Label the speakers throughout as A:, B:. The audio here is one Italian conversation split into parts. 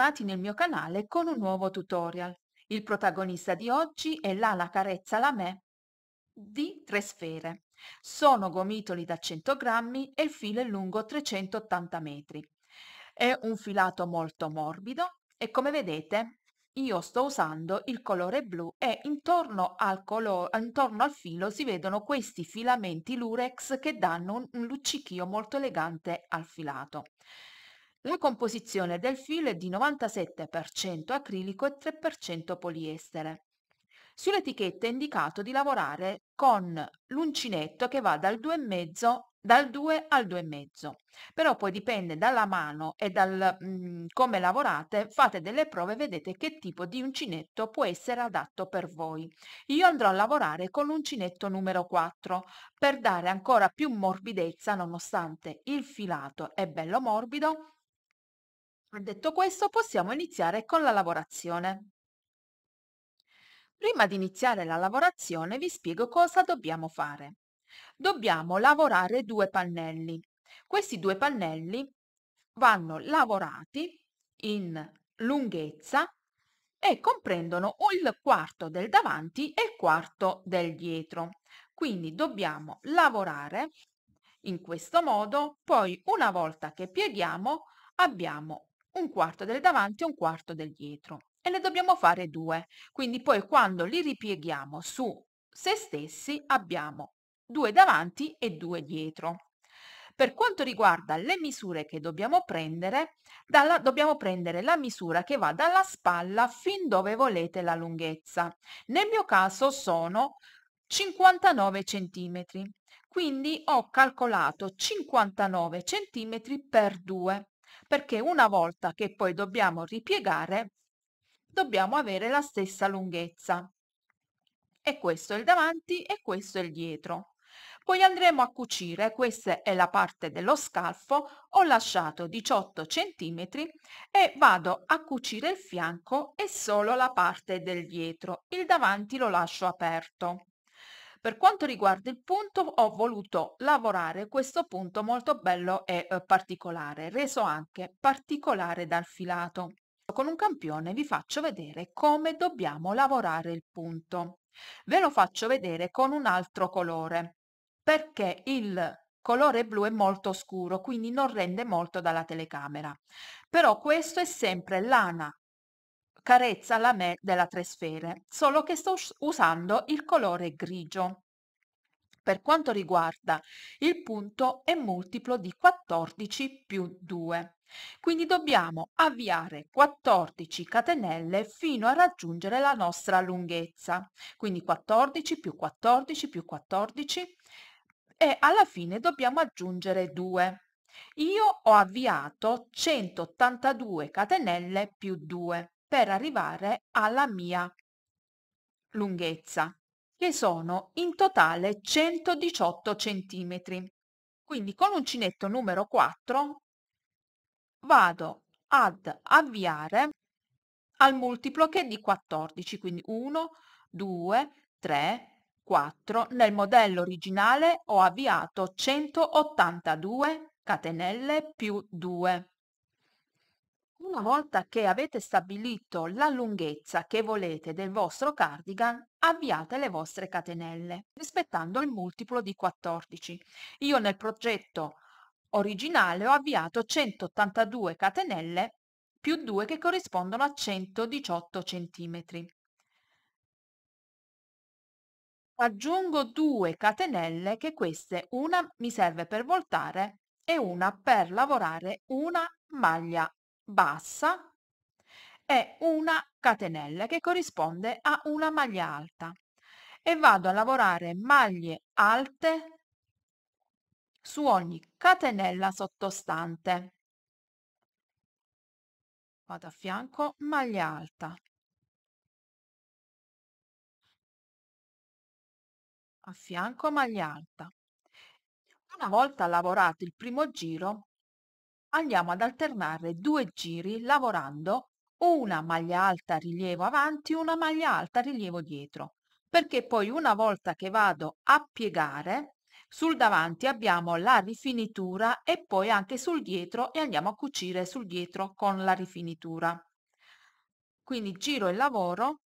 A: bentornati nel mio canale con un nuovo tutorial. Il protagonista di oggi è l'ala carezza la me di tre sfere. Sono gomitoli da 100 grammi e il filo è lungo 380 metri. È un filato molto morbido e come vedete io sto usando il colore blu e intorno al, color, intorno al filo si vedono questi filamenti lurex che danno un, un luccichio molto elegante al filato. La composizione del filo è di 97% acrilico e 3% poliestere. Sull'etichetta è indicato di lavorare con l'uncinetto che va dal 2,5 dal 2 al 2,5. Però poi dipende dalla mano e dal mh, mm, come lavorate, fate delle prove e vedete che tipo di uncinetto può essere adatto per voi. Io andrò a lavorare con l'uncinetto numero 4 per dare ancora più morbidezza nonostante il filato è bello morbido Detto questo, possiamo iniziare con la lavorazione. Prima di iniziare la lavorazione vi spiego cosa dobbiamo fare. Dobbiamo lavorare due pannelli. Questi due pannelli vanno lavorati in lunghezza e comprendono il quarto del davanti e il quarto del dietro. Quindi dobbiamo lavorare in questo modo, poi una volta che pieghiamo abbiamo un quarto del davanti e un quarto del dietro e ne dobbiamo fare due. Quindi poi quando li ripieghiamo su se stessi abbiamo due davanti e due dietro. Per quanto riguarda le misure che dobbiamo prendere, dalla, dobbiamo prendere la misura che va dalla spalla fin dove volete la lunghezza. Nel mio caso sono 59 centimetri quindi ho calcolato 59 centimetri per 2 perché una volta che poi dobbiamo ripiegare dobbiamo avere la stessa lunghezza e questo è il davanti e questo è il dietro poi andremo a cucire questa è la parte dello scalfo ho lasciato 18 centimetri e vado a cucire il fianco e solo la parte del dietro il davanti lo lascio aperto per quanto riguarda il punto ho voluto lavorare questo punto molto bello e eh, particolare, reso anche particolare dal filato. Con un campione vi faccio vedere come dobbiamo lavorare il punto. Ve lo faccio vedere con un altro colore, perché il colore blu è molto scuro, quindi non rende molto dalla telecamera. Però questo è sempre lana carezza la me della tre sfere, solo che sto usando il colore grigio. Per quanto riguarda il punto è multiplo di 14 più 2. Quindi dobbiamo avviare 14 catenelle fino a raggiungere la nostra lunghezza. Quindi 14 più 14 più 14 e alla fine dobbiamo aggiungere 2. Io ho avviato 182 catenelle più 2 per arrivare alla mia lunghezza, che sono in totale 118 centimetri. Quindi con l'uncinetto numero 4 vado ad avviare al multiplo che è di 14, quindi 1, 2, 3, 4. Nel modello originale ho avviato 182 catenelle più 2. Una volta che avete stabilito la lunghezza che volete del vostro cardigan, avviate le vostre catenelle, rispettando il multiplo di 14. Io nel progetto originale ho avviato 182 catenelle più 2 che corrispondono a 118 cm. Aggiungo 2 catenelle che queste una mi serve per voltare e una per lavorare una maglia bassa e una catenella che corrisponde a una maglia alta e vado a lavorare maglie alte su ogni catenella sottostante vado a fianco maglia alta a fianco maglia alta una volta lavorato il primo giro andiamo ad alternare due giri lavorando una maglia alta rilievo avanti, una maglia alta rilievo dietro, perché poi una volta che vado a piegare, sul davanti abbiamo la rifinitura e poi anche sul dietro e andiamo a cucire sul dietro con la rifinitura. Quindi giro il lavoro,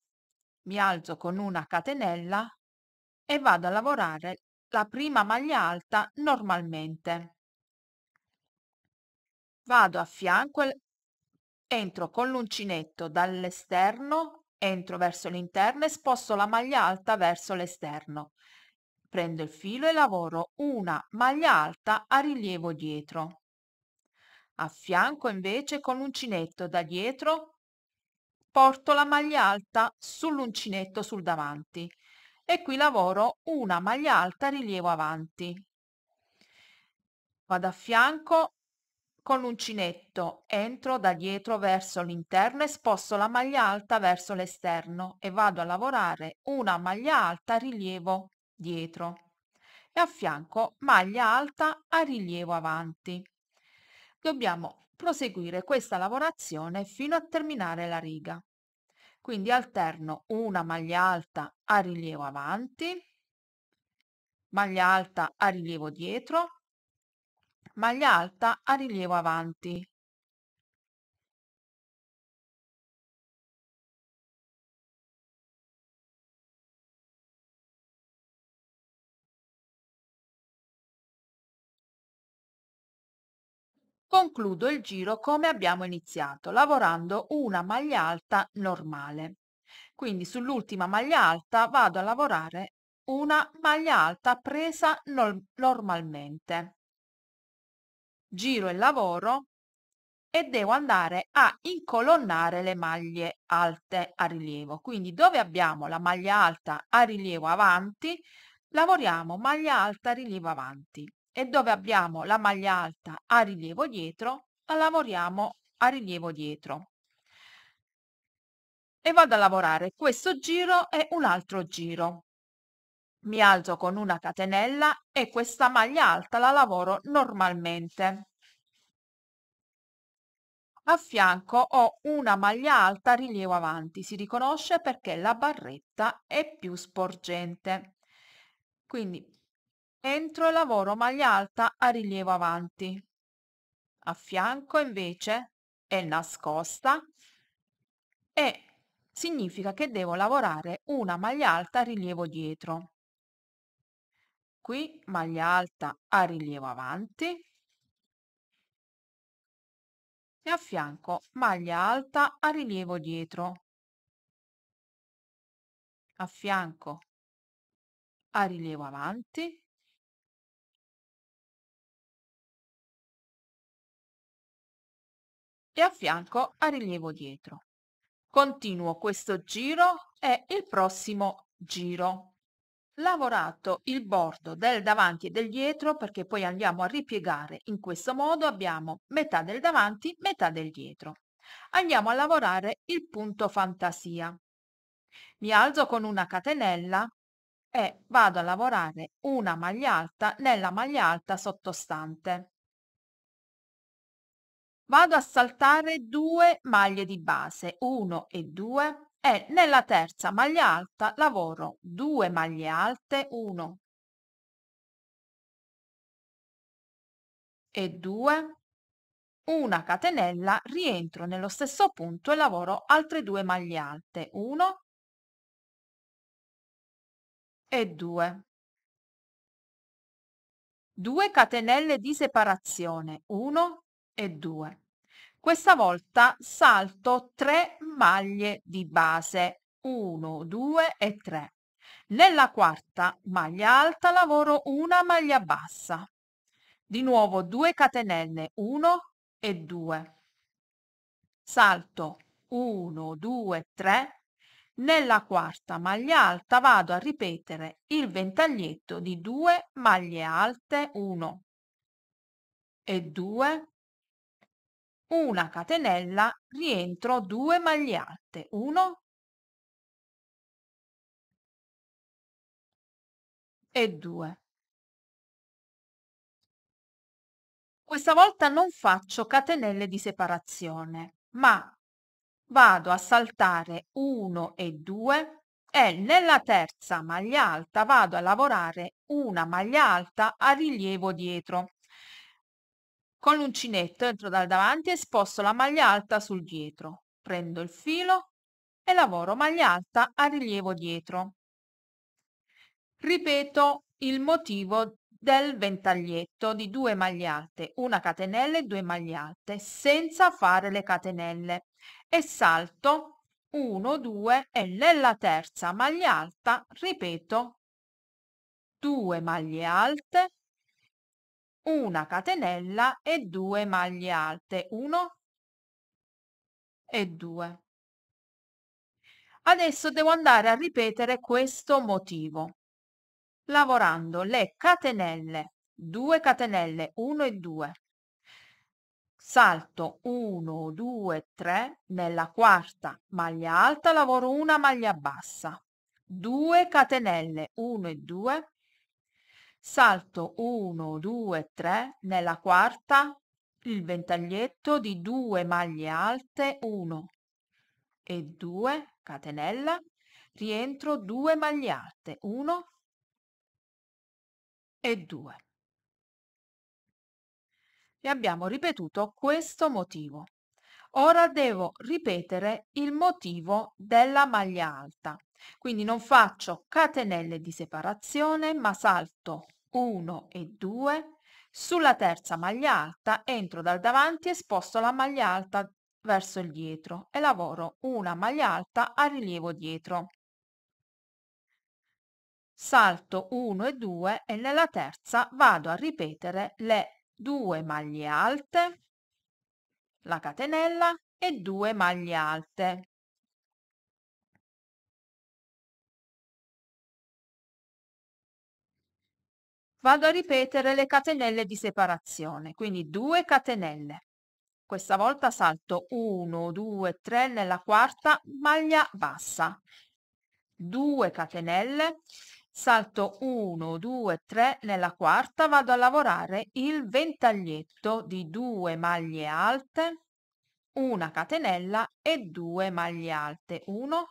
A: mi alzo con una catenella e vado a lavorare la prima maglia alta normalmente vado a fianco, entro con l'uncinetto dall'esterno, entro verso l'interno e sposto la maglia alta verso l'esterno. Prendo il filo e lavoro una maglia alta a rilievo dietro. A fianco invece con l'uncinetto da dietro porto la maglia alta sull'uncinetto sul davanti e qui lavoro una maglia alta rilievo avanti. Vado a fianco con l'uncinetto entro da dietro verso l'interno e sposto la maglia alta verso l'esterno e vado a lavorare una maglia alta a rilievo dietro e a fianco maglia alta a rilievo avanti. Dobbiamo proseguire questa lavorazione fino a terminare la riga. Quindi alterno una maglia alta a rilievo avanti, maglia alta a rilievo dietro maglia alta a rilievo avanti. Concludo il giro come abbiamo iniziato, lavorando una maglia alta normale. Quindi sull'ultima maglia alta vado a lavorare una maglia alta presa no normalmente giro il lavoro e devo andare a incolonnare le maglie alte a rilievo. Quindi dove abbiamo la maglia alta a rilievo avanti, lavoriamo maglia alta a rilievo avanti e dove abbiamo la maglia alta a rilievo dietro, lavoriamo a rilievo dietro. E vado a lavorare questo giro e un altro giro mi alzo con una catenella e questa maglia alta la lavoro normalmente. A fianco ho una maglia alta rilievo avanti, si riconosce perché la barretta è più sporgente. Quindi entro e lavoro maglia alta a rilievo avanti. A fianco invece è nascosta e significa che devo lavorare una maglia alta a rilievo dietro qui maglia alta a rilievo avanti e a fianco
B: maglia alta a rilievo dietro a fianco a rilievo avanti e a
A: fianco a rilievo dietro continuo questo giro e il prossimo giro lavorato il bordo del davanti e del dietro perché poi andiamo a ripiegare in questo modo abbiamo metà del davanti metà del dietro andiamo a lavorare il punto fantasia mi alzo con una catenella e vado a lavorare una maglia alta nella maglia alta sottostante vado a saltare due maglie di base 1 e 2 e nella terza maglia alta lavoro 2 maglie alte 1 e 2 una catenella rientro nello stesso punto e lavoro altre due maglie alte 1 e 2 2 catenelle di separazione 1 e 2 questa volta salto 3 maglie di base, 1, 2 e 3. Nella quarta maglia alta lavoro una maglia bassa. Di nuovo 2 catenelle, 1 e 2. Salto 1, 2, 3. Nella quarta maglia alta vado a ripetere il ventaglietto di 2 maglie alte, 1 e 2 una catenella,
B: rientro 2 maglie alte, 1 e 2.
A: Questa volta non faccio catenelle di separazione, ma vado a saltare 1 e 2 e nella terza maglia alta vado a lavorare una maglia alta a rilievo dietro con l'uncinetto entro dal davanti e sposto la maglia alta sul dietro. Prendo il filo e lavoro maglia alta a rilievo dietro. Ripeto il motivo del ventaglietto di due maglie alte, una catenella e due maglie alte, senza fare le catenelle e salto 1, 2 e nella terza maglia alta ripeto 2 maglie alte una catenella e due maglie alte 1 e 2 adesso devo andare a ripetere questo motivo lavorando le catenelle 2 catenelle 1 e 2 salto 1 2 3 nella quarta maglia alta lavoro una maglia bassa 2 catenelle 1 e 2 salto 1 2 3 nella quarta il ventaglietto di 2 maglie alte 1 e 2 catenella rientro 2 maglie alte 1 e 2 e abbiamo ripetuto questo motivo ora devo ripetere il motivo della maglia alta quindi non faccio catenelle di separazione, ma salto 1 e 2. Sulla terza maglia alta entro dal davanti e sposto la maglia alta verso il dietro e lavoro una maglia alta a rilievo dietro. Salto 1 e 2 e nella terza vado a ripetere le due maglie alte, la catenella e 2 maglie alte. vado a ripetere le catenelle di separazione, quindi 2 catenelle. Questa volta salto 1, 2, 3 nella quarta maglia bassa, 2 catenelle, salto 1, 2, 3 nella quarta, vado a lavorare il ventaglietto di 2 maglie alte, una catenella e 2 maglie alte, 1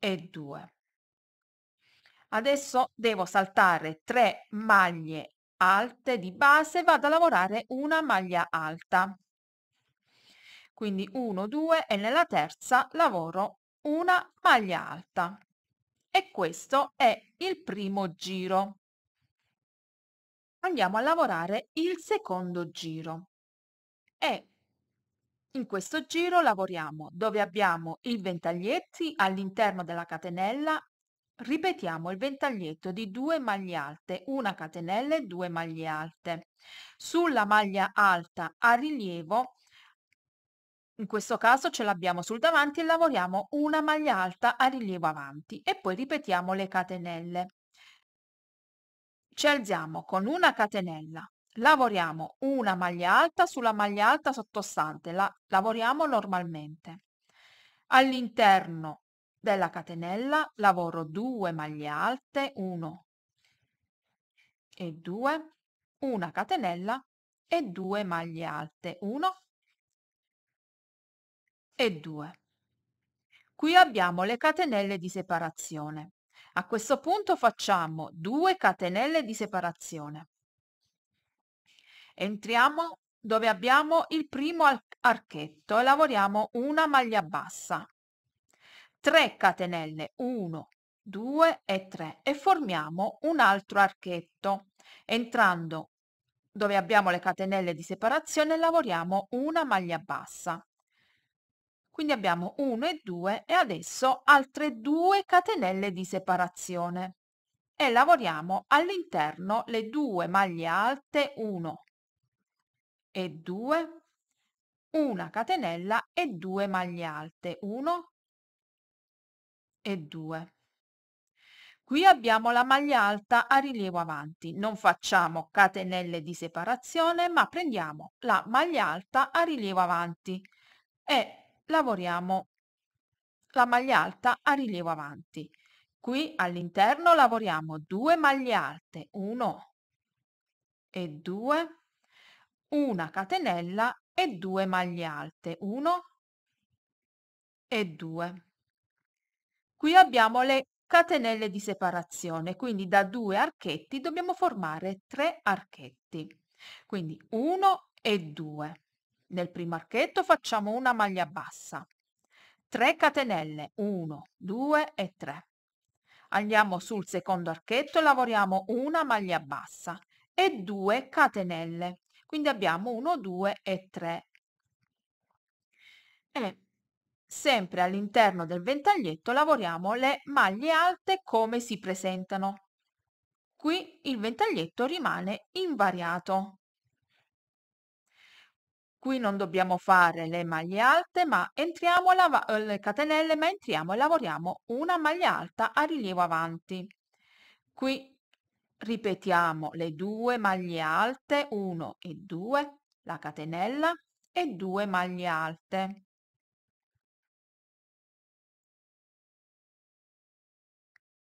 A: e 2. Adesso devo saltare 3 maglie alte di base, vado a lavorare una maglia alta. Quindi 1, 2 e nella terza lavoro una maglia alta. E questo è il primo giro. Andiamo a lavorare il secondo giro. E in questo giro lavoriamo dove abbiamo i ventaglietti all'interno della catenella Ripetiamo il ventaglietto di 2 maglie alte, una catenella e due maglie alte. Sulla maglia alta a rilievo, in questo caso ce l'abbiamo sul davanti e lavoriamo una maglia alta a rilievo avanti e poi ripetiamo le catenelle. Ci alziamo con una catenella, lavoriamo una maglia alta sulla maglia alta sottostante, la lavoriamo normalmente. All'interno della catenella lavoro 2 maglie alte 1 e 2 una catenella e 2 maglie alte 1 e 2 qui abbiamo le catenelle di separazione a questo punto facciamo 2 catenelle di separazione entriamo dove abbiamo il primo archetto e lavoriamo una maglia bassa 3 catenelle 1 2 e 3 e formiamo un altro archetto entrando dove abbiamo le catenelle di separazione lavoriamo una maglia bassa quindi abbiamo 1 e 2 e adesso altre 2 catenelle di separazione e lavoriamo all'interno le due maglie alte 1 e 2 una catenella e 2 maglie alte 1 e 2. Qui abbiamo la maglia alta a rilievo avanti, non facciamo catenelle di separazione ma prendiamo la maglia alta a rilievo avanti e lavoriamo la maglia alta a rilievo avanti. Qui all'interno lavoriamo due maglie alte, 1 e 2, una catenella e due maglie alte, 1 e 2. Qui abbiamo le catenelle di separazione, quindi da due archetti dobbiamo formare tre archetti. Quindi 1 e 2. Nel primo archetto facciamo una maglia bassa. 3 catenelle, 1, 2 e 3. Andiamo sul secondo archetto, lavoriamo una maglia bassa e 2 catenelle. Quindi abbiamo 1, 2 e 3. E Sempre all'interno del ventaglietto lavoriamo le maglie alte come si presentano. Qui il ventaglietto rimane invariato. Qui non dobbiamo fare le maglie alte, ma entriamo eh, le catenelle, ma entriamo e lavoriamo una maglia alta a rilievo avanti. Qui ripetiamo le due maglie alte, 1 e 2, la catenella e 2 maglie alte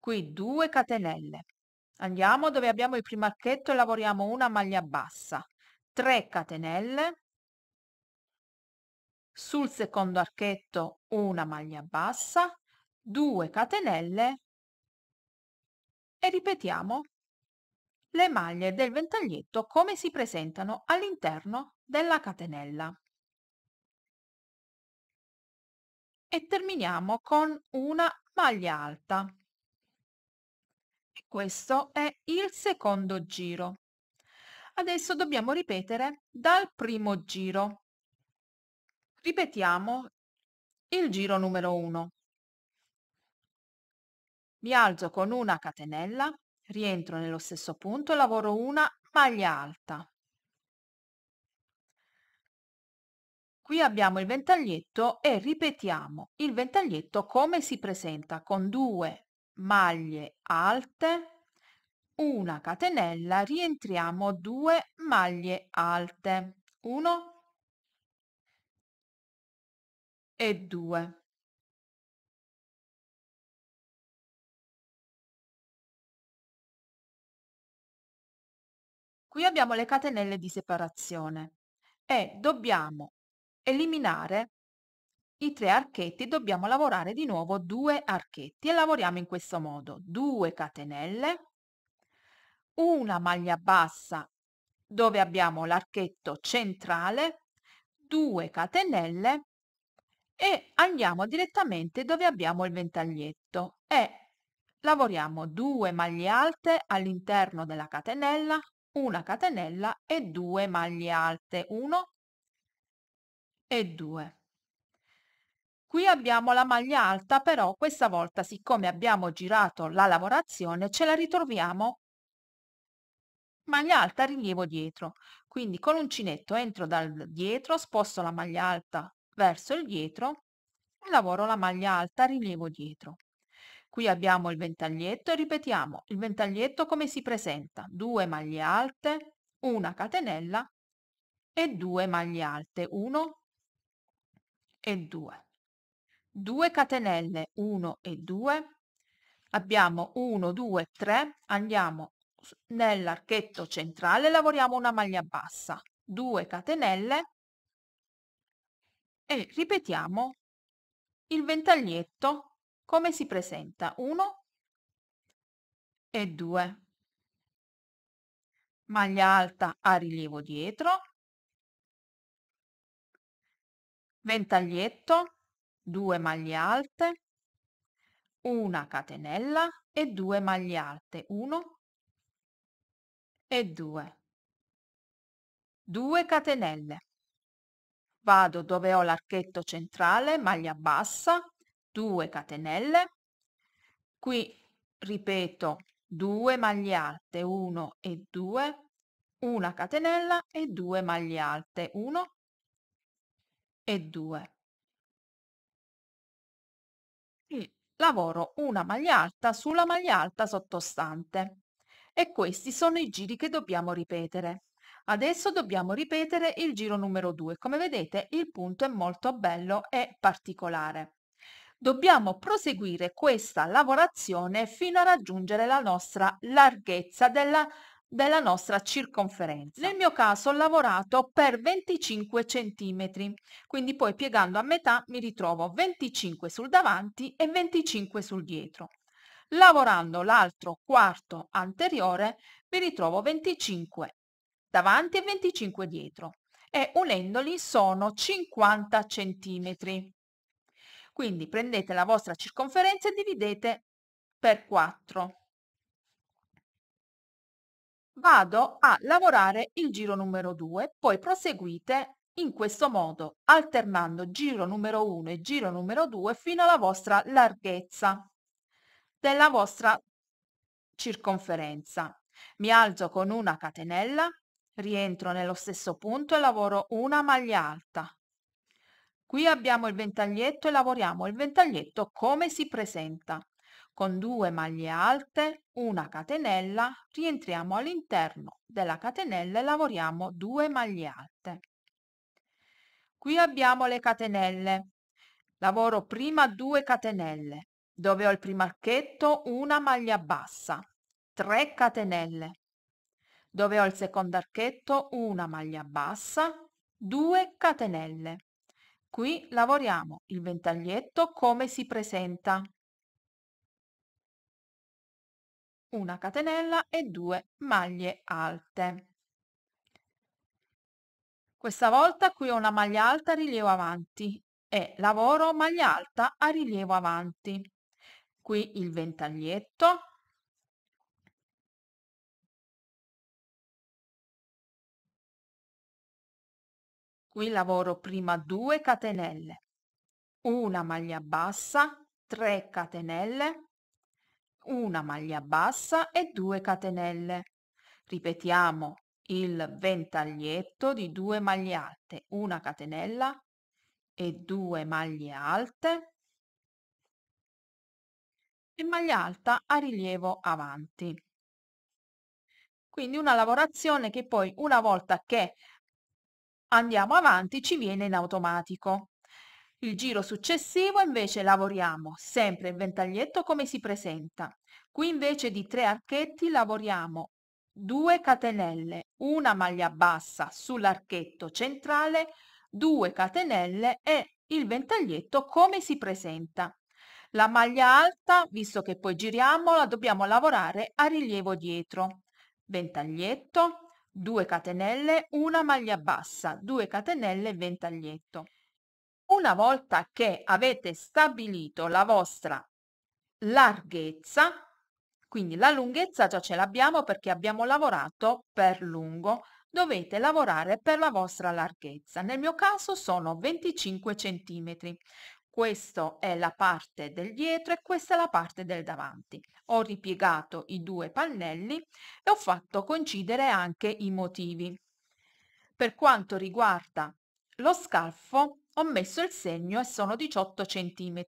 A: qui 2 catenelle andiamo dove abbiamo il primacchetto e lavoriamo una maglia bassa 3 catenelle sul secondo archetto una maglia bassa 2 catenelle e ripetiamo le maglie del ventaglietto come si presentano all'interno della catenella e terminiamo con una maglia alta questo è il secondo giro. Adesso dobbiamo ripetere dal primo giro. Ripetiamo il giro numero 1. Mi alzo con una catenella, rientro nello stesso punto, lavoro una maglia alta. Qui abbiamo il ventaglietto e ripetiamo il ventaglietto come si presenta con due maglie alte, una catenella, rientriamo 2 maglie alte, 1
B: e 2.
A: Qui abbiamo le catenelle di separazione e dobbiamo eliminare i tre archetti dobbiamo lavorare di nuovo due archetti e lavoriamo in questo modo 2 catenelle una maglia bassa dove abbiamo l'archetto centrale 2 catenelle e andiamo direttamente dove abbiamo il ventaglietto e lavoriamo 2 maglie alte all'interno della catenella una catenella e 2 maglie alte 1 e 2 Qui abbiamo la maglia alta, però questa volta siccome abbiamo girato la lavorazione ce la ritroviamo maglia alta rilievo dietro. Quindi con l'uncinetto entro dal dietro, sposto la maglia alta verso il dietro e lavoro la maglia alta rilievo dietro. Qui abbiamo il ventaglietto e ripetiamo il ventaglietto come si presenta. Due maglie alte, una catenella e due maglie alte, 1 e 2. 2 catenelle 1 e 2 abbiamo 1 2 3 andiamo nell'archetto centrale lavoriamo una maglia bassa 2 catenelle e ripetiamo il ventaglietto come si presenta 1 e 2 maglia alta a rilievo dietro ventaglietto 2 maglie alte, una catenella e 2 maglie alte, 1 e 2, 2 catenelle. Vado dove ho l'archetto centrale, maglia bassa, 2 catenelle, qui ripeto 2 maglie alte, 1 e 2, una catenella e 2 maglie alte, 1 e 2. lavoro una maglia alta sulla maglia alta sottostante e questi sono i giri che dobbiamo ripetere. Adesso dobbiamo ripetere il giro numero 2. Come vedete il punto è molto bello e particolare. Dobbiamo proseguire questa lavorazione fino a raggiungere la nostra larghezza della della nostra circonferenza. Nel mio caso ho lavorato per 25 centimetri, quindi poi piegando a metà mi ritrovo 25 sul davanti e 25 sul dietro. Lavorando l'altro quarto anteriore mi ritrovo 25 davanti e 25 dietro e unendoli sono 50 centimetri. Quindi prendete la vostra circonferenza e dividete per 4 vado a lavorare il giro numero 2, poi proseguite in questo modo, alternando giro numero 1 e giro numero 2 fino alla vostra larghezza della vostra circonferenza. Mi alzo con una catenella, rientro nello stesso punto e lavoro una maglia alta. Qui abbiamo il ventaglietto e lavoriamo il ventaglietto come si presenta. Con due maglie alte, una catenella, rientriamo all'interno della catenella e lavoriamo due maglie alte. Qui abbiamo le catenelle. Lavoro prima 2 catenelle, dove ho il primo archetto una maglia bassa, 3 catenelle, dove ho il secondo archetto una maglia bassa, 2 catenelle. Qui lavoriamo il ventaglietto come si presenta, una catenella e 2 maglie alte. Questa volta qui ho una maglia alta rilievo avanti e lavoro maglia alta a rilievo avanti. Qui il ventaglietto,
B: qui lavoro prima
A: 2 catenelle, una maglia bassa, 3 catenelle, una maglia bassa e 2 catenelle. Ripetiamo il ventaglietto di 2 maglie alte, una catenella e 2 maglie alte e maglia alta a rilievo avanti. Quindi una lavorazione che poi una volta che andiamo avanti ci viene in automatico. Il giro successivo invece lavoriamo sempre il ventaglietto come si presenta. Qui invece di tre archetti lavoriamo 2 catenelle, una maglia bassa sull'archetto centrale, 2 catenelle e il ventaglietto come si presenta. La maglia alta, visto che poi giriamo, la dobbiamo lavorare a rilievo dietro. Ventaglietto, 2 catenelle, una maglia bassa, 2 catenelle e ventaglietto una volta che avete stabilito la vostra larghezza, quindi la lunghezza già ce l'abbiamo perché abbiamo lavorato per lungo, dovete lavorare per la vostra larghezza. Nel mio caso sono 25 cm. Questa è la parte del dietro e questa è la parte del davanti. Ho ripiegato i due pannelli e ho fatto coincidere anche i motivi. Per quanto riguarda lo scalfo ho messo il segno e sono 18 cm.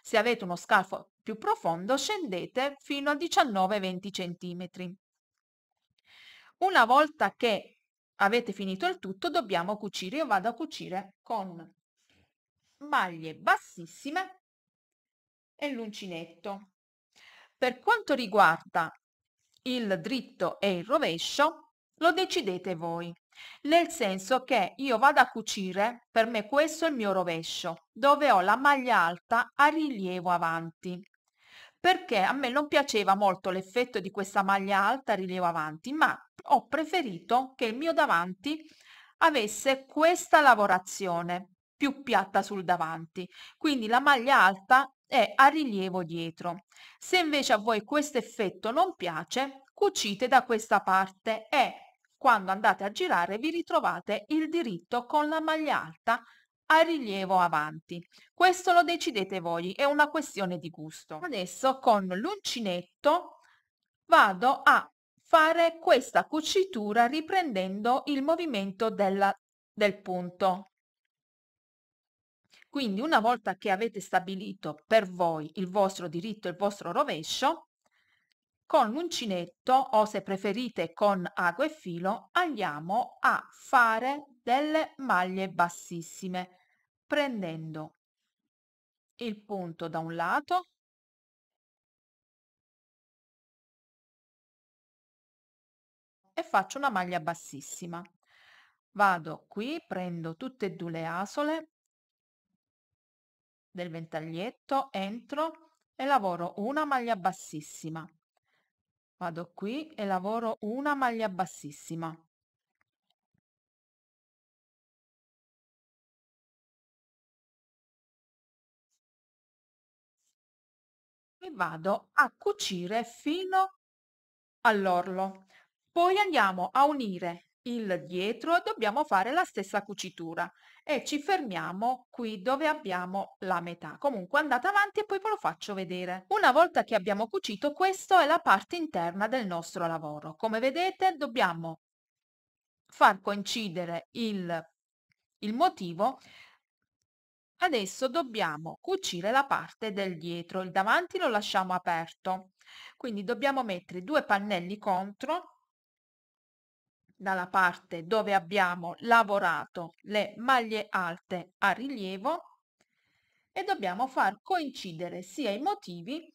A: Se avete uno scalfo più profondo scendete fino a 19-20 cm. Una volta che avete finito il tutto dobbiamo cucire. Io vado a cucire con maglie bassissime e l'uncinetto. Per quanto riguarda il dritto e il rovescio lo decidete voi nel senso che io vado a cucire, per me questo è il mio rovescio, dove ho la maglia alta a rilievo avanti, perché a me non piaceva molto l'effetto di questa maglia alta a rilievo avanti, ma ho preferito che il mio davanti avesse questa lavorazione più piatta sul davanti, quindi la maglia alta è a rilievo dietro. Se invece a voi questo effetto non piace, cucite da questa parte e quando andate a girare vi ritrovate il diritto con la maglia alta a rilievo avanti. Questo lo decidete voi, è una questione di gusto. Adesso con l'uncinetto vado a fare questa cucitura riprendendo il movimento della, del punto. Quindi una volta che avete stabilito per voi il vostro diritto il vostro rovescio, con l'uncinetto o se preferite con ago e filo andiamo a fare delle maglie bassissime prendendo il punto da un lato e faccio una maglia bassissima vado qui prendo tutte e due le asole del ventaglietto entro e lavoro una maglia bassissima Vado qui e lavoro una maglia bassissima. E vado a cucire fino all'orlo. Poi andiamo a unire il dietro dobbiamo fare la stessa cucitura e ci fermiamo qui dove abbiamo la metà. Comunque andate avanti e poi ve lo faccio vedere. Una volta che abbiamo cucito questa è la parte interna del nostro lavoro. Come vedete dobbiamo far coincidere il, il motivo Adesso dobbiamo cucire la parte del dietro, il davanti lo lasciamo aperto, quindi dobbiamo mettere due pannelli contro dalla parte dove abbiamo lavorato le maglie alte a rilievo e dobbiamo far coincidere sia i motivi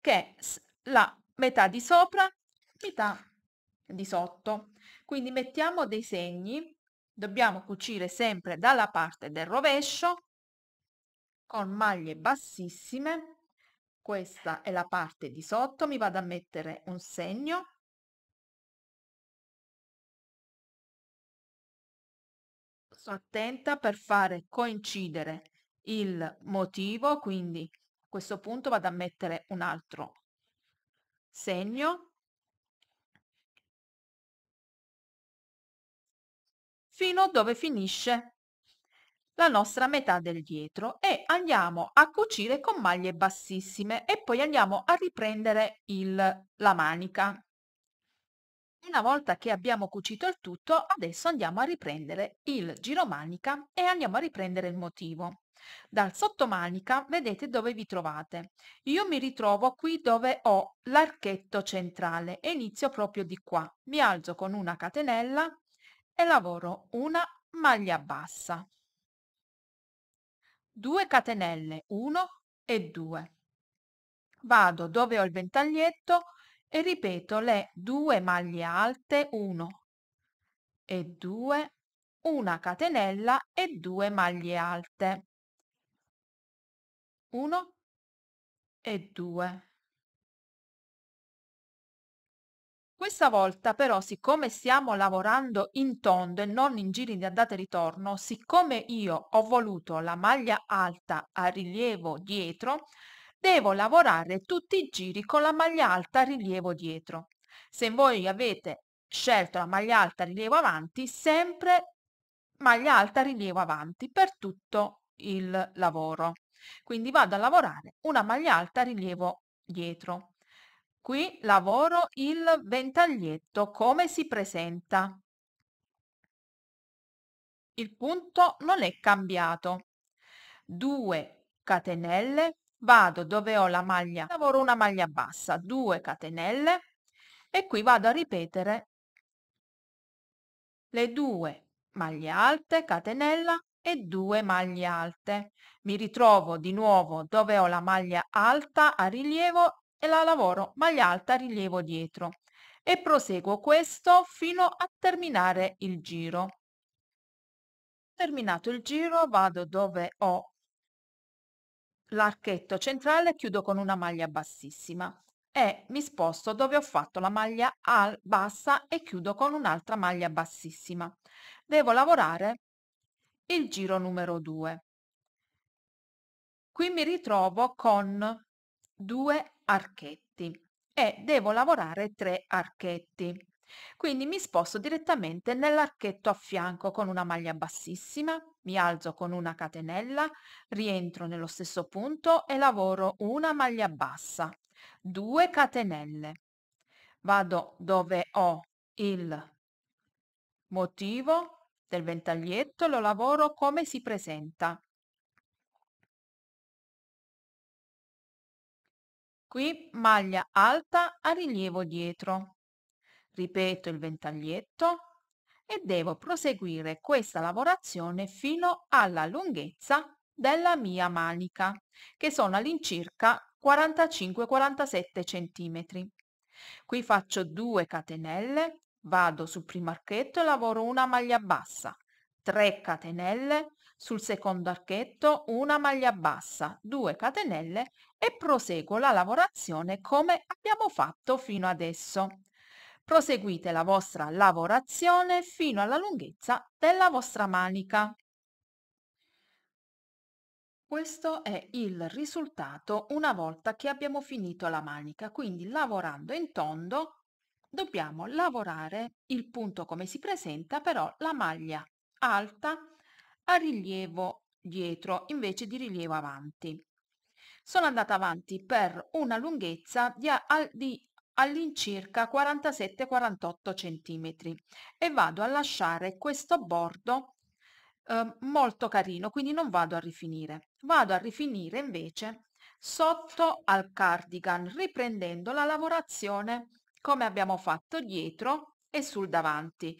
A: che la metà di sopra, metà di sotto. Quindi mettiamo dei segni, dobbiamo cucire sempre dalla parte del rovescio con maglie bassissime. Questa è la parte di sotto, mi vado a mettere un segno attenta per fare coincidere il motivo, quindi a questo punto vado a mettere un altro segno fino a dove finisce la nostra metà del dietro e andiamo a cucire con maglie bassissime e poi andiamo a riprendere il, la manica una volta che abbiamo cucito il tutto adesso andiamo a riprendere il giro manica e andiamo a riprendere il motivo dal sottomanica vedete dove vi trovate io mi ritrovo qui dove ho l'archetto centrale e inizio proprio di qua mi alzo con una catenella e lavoro una maglia bassa 2 catenelle 1 e 2 vado dove ho il ventaglietto e ripeto le due maglie alte 1 e 2 una catenella e due maglie alte 1 e 2 Questa volta però, siccome stiamo lavorando in tondo e non in giri di andata e ritorno, siccome io ho voluto la maglia alta a rilievo dietro, devo lavorare tutti i giri con la maglia alta rilievo dietro. Se voi avete scelto la maglia alta rilievo avanti, sempre maglia alta rilievo avanti per tutto il lavoro. Quindi vado a lavorare una maglia alta rilievo dietro. Qui lavoro il ventaglietto come si presenta. Il punto non è cambiato. 2 catenelle vado dove ho la maglia lavoro una maglia bassa 2 catenelle e qui vado a ripetere le due maglie alte catenella e 2 maglie alte mi ritrovo di nuovo dove ho la maglia alta a rilievo e la lavoro maglia alta a rilievo dietro e proseguo questo fino a terminare il giro terminato il giro vado dove ho l'archetto centrale chiudo con una maglia bassissima e mi sposto dove ho fatto la maglia al bassa e chiudo con un'altra maglia bassissima. Devo lavorare il giro numero 2. Qui mi ritrovo con due archetti e devo lavorare tre archetti. Quindi mi sposto direttamente nell'archetto a fianco con una maglia bassissima, mi alzo con una catenella, rientro nello stesso punto e lavoro una maglia bassa, 2 catenelle. Vado dove ho il motivo del ventaglietto e lo lavoro come si presenta. Qui maglia alta a rilievo dietro, ripeto il ventaglietto e devo proseguire questa lavorazione fino alla lunghezza della mia manica che sono all'incirca 45-47 cm. Qui faccio 2 catenelle, vado sul primo archetto e lavoro una maglia bassa, 3 catenelle, sul secondo archetto una maglia bassa, 2 catenelle e proseguo la lavorazione come abbiamo fatto fino adesso. Proseguite la vostra lavorazione fino alla lunghezza della vostra manica. Questo è il risultato una volta che abbiamo finito la manica, quindi lavorando in tondo dobbiamo lavorare il punto come si presenta, però la maglia alta a rilievo dietro invece di rilievo avanti. Sono andata avanti per una lunghezza di, di all'incirca 47-48 cm e vado a lasciare questo bordo eh, molto carino, quindi non vado a rifinire. Vado a rifinire invece sotto al cardigan riprendendo la lavorazione come abbiamo fatto dietro e sul davanti,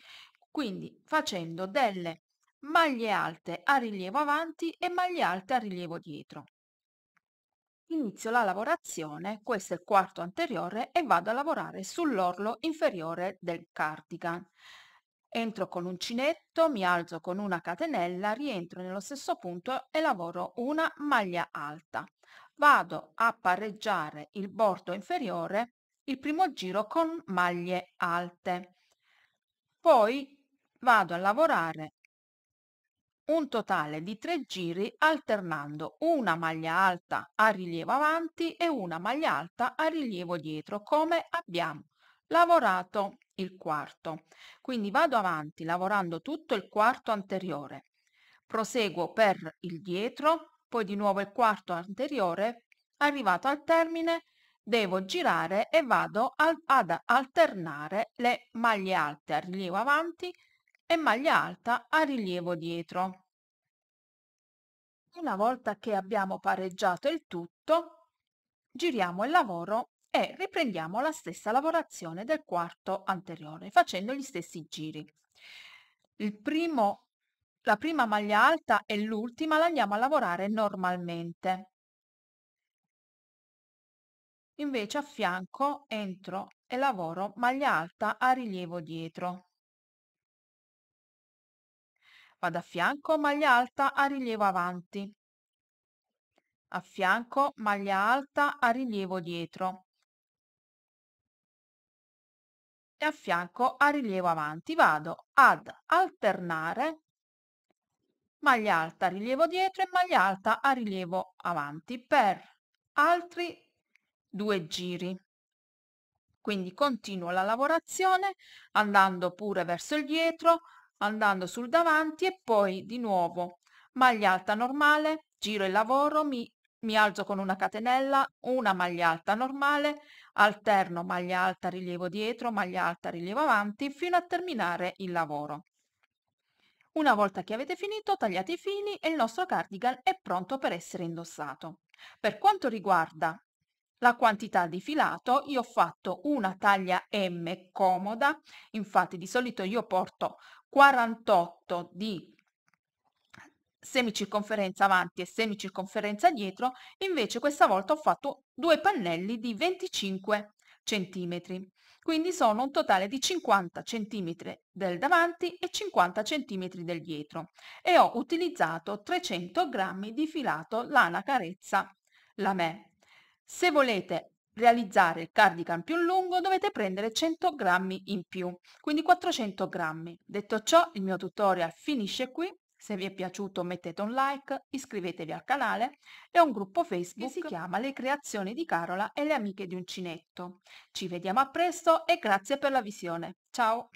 A: quindi facendo delle maglie alte a rilievo avanti e maglie alte a rilievo dietro. Inizio la lavorazione, questo è il quarto anteriore e vado a lavorare sull'orlo inferiore del cardigan. Entro con uncinetto, mi alzo con una catenella, rientro nello stesso punto e lavoro una maglia alta. Vado a pareggiare il bordo inferiore il primo giro con maglie alte. Poi vado a lavorare un totale di tre giri alternando una maglia alta a rilievo avanti e una maglia alta a rilievo dietro come abbiamo lavorato il quarto. Quindi vado avanti lavorando tutto il quarto anteriore, proseguo per il dietro, poi di nuovo il quarto anteriore, arrivato al termine devo girare e vado al, ad alternare le maglie alte a rilievo avanti e maglia alta a rilievo dietro. Una volta che abbiamo pareggiato il tutto, giriamo il lavoro e riprendiamo la stessa lavorazione del quarto anteriore facendo gli stessi giri. Il Primo, la prima maglia alta e l'ultima la andiamo a lavorare normalmente. Invece a fianco entro e lavoro maglia alta a rilievo dietro vado a fianco, maglia alta a rilievo avanti, a fianco, maglia alta a rilievo dietro e a fianco a rilievo avanti. Vado ad alternare maglia alta a rilievo dietro e maglia alta a rilievo avanti per altri due giri. Quindi continuo la lavorazione andando pure verso il dietro, andando sul davanti e poi di nuovo maglia alta normale, giro il lavoro, mi, mi alzo con una catenella, una maglia alta normale, alterno maglia alta rilievo dietro, maglia alta rilievo avanti fino a terminare il lavoro. Una volta che avete finito tagliate i fili e il nostro cardigan è pronto per essere indossato. Per quanto riguarda la quantità di filato io ho fatto una taglia M comoda, infatti di solito io porto 48 di semicirconferenza avanti e semicirconferenza dietro, invece questa volta ho fatto due pannelli di 25 centimetri. Quindi sono un totale di 50 centimetri del davanti e 50 centimetri del dietro e ho utilizzato 300 grammi di filato lana carezza lamè. Se volete realizzare il cardigan più lungo dovete prendere 100 grammi in più, quindi 400 grammi. Detto ciò, il mio tutorial finisce qui. Se vi è piaciuto mettete un like, iscrivetevi al canale e a un gruppo Facebook che si chiama Le creazioni di Carola e le amiche di Uncinetto. Ci vediamo a presto e grazie per la visione. Ciao!